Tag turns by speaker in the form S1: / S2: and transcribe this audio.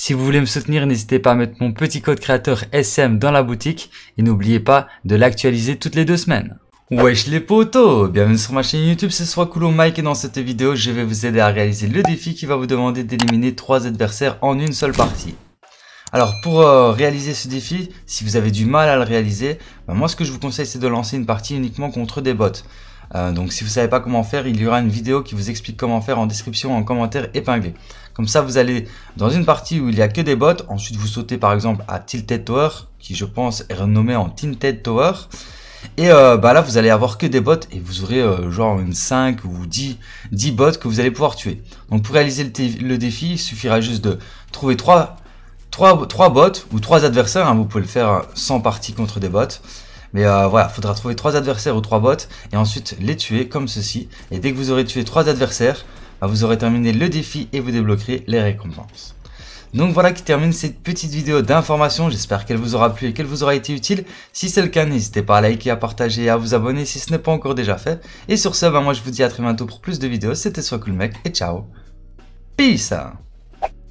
S1: Si vous voulez me soutenir, n'hésitez pas à mettre mon petit code créateur SM dans la boutique et n'oubliez pas de l'actualiser toutes les deux semaines. Wesh les potos Bienvenue sur ma chaîne YouTube, c'est soit Mike et dans cette vidéo, je vais vous aider à réaliser le défi qui va vous demander d'éliminer trois adversaires en une seule partie. Alors pour euh, réaliser ce défi, si vous avez du mal à le réaliser, bah, moi ce que je vous conseille c'est de lancer une partie uniquement contre des bots. Euh, donc si vous savez pas comment faire, il y aura une vidéo qui vous explique comment faire en description, en commentaire épinglé. Comme ça, vous allez dans une partie où il n'y a que des bots. Ensuite, vous sautez par exemple à Tilted Tower, qui je pense est renommé en Tinted Tower. Et euh, bah là, vous allez avoir que des bots et vous aurez euh, genre une 5 ou 10, 10 bots que vous allez pouvoir tuer. Donc pour réaliser le, défi, il suffira juste de trouver 3, 3, bots ou 3 adversaires. Hein, vous pouvez le faire hein, sans partie contre des bots. Mais euh, voilà, faudra trouver trois adversaires ou trois bots et ensuite les tuer comme ceci. Et dès que vous aurez tué trois adversaires, bah, vous aurez terminé le défi et vous débloquerez les récompenses. Donc voilà qui termine cette petite vidéo d'information, j'espère qu'elle vous aura plu et qu'elle vous aura été utile. Si c'est le cas, n'hésitez pas à liker, à partager et à vous abonner si ce n'est pas encore déjà fait. Et sur ce, bah, moi je vous dis à très bientôt pour plus de vidéos, c'était Soit Cool Mec et ciao Peace